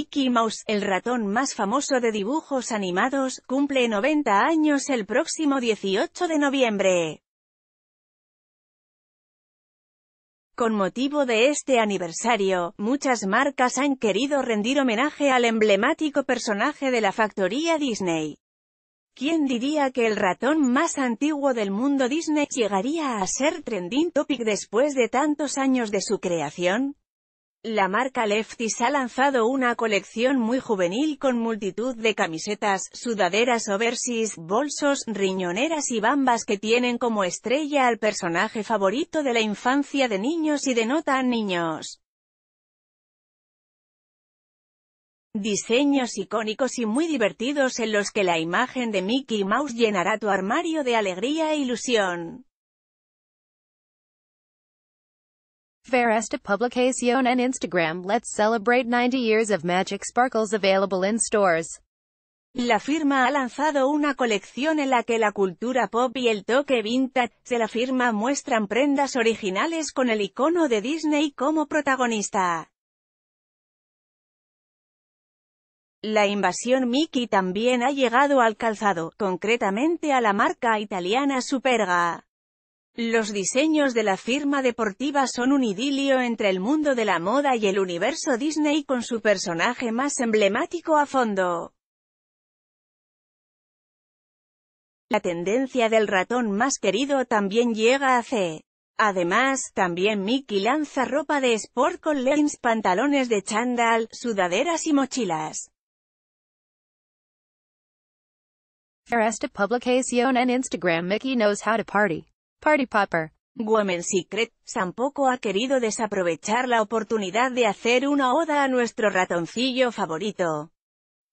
Mickey Mouse, el ratón más famoso de dibujos animados, cumple 90 años el próximo 18 de noviembre. Con motivo de este aniversario, muchas marcas han querido rendir homenaje al emblemático personaje de la factoría Disney. ¿Quién diría que el ratón más antiguo del mundo Disney llegaría a ser trending topic después de tantos años de su creación? La marca Lefty's ha lanzado una colección muy juvenil con multitud de camisetas, sudaderas oversis, bolsos, riñoneras y bambas que tienen como estrella al personaje favorito de la infancia de niños y denotan niños. Diseños icónicos y muy divertidos en los que la imagen de Mickey Mouse llenará tu armario de alegría e ilusión. Publicación Instagram. Let's celebrate 90 years of Magic Sparkles available in stores. La firma ha lanzado una colección en la que la cultura pop y el toque vintage de la firma muestran prendas originales con el icono de Disney como protagonista. La invasión Mickey también ha llegado al calzado, concretamente a la marca italiana Superga. Los diseños de la firma deportiva son un idilio entre el mundo de la moda y el universo Disney con su personaje más emblemático a fondo. La tendencia del ratón más querido también llega a C. Además, también Mickey lanza ropa de sport con leggings, pantalones de chándal, sudaderas y mochilas. Instagram Mickey knows how to party. Party Popper. Women's Secret, tampoco ha querido desaprovechar la oportunidad de hacer una oda a nuestro ratoncillo favorito.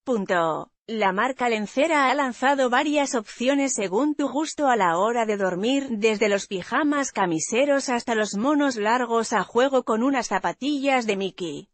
Punto. La marca lencera ha lanzado varias opciones según tu gusto a la hora de dormir, desde los pijamas camiseros hasta los monos largos a juego con unas zapatillas de Mickey.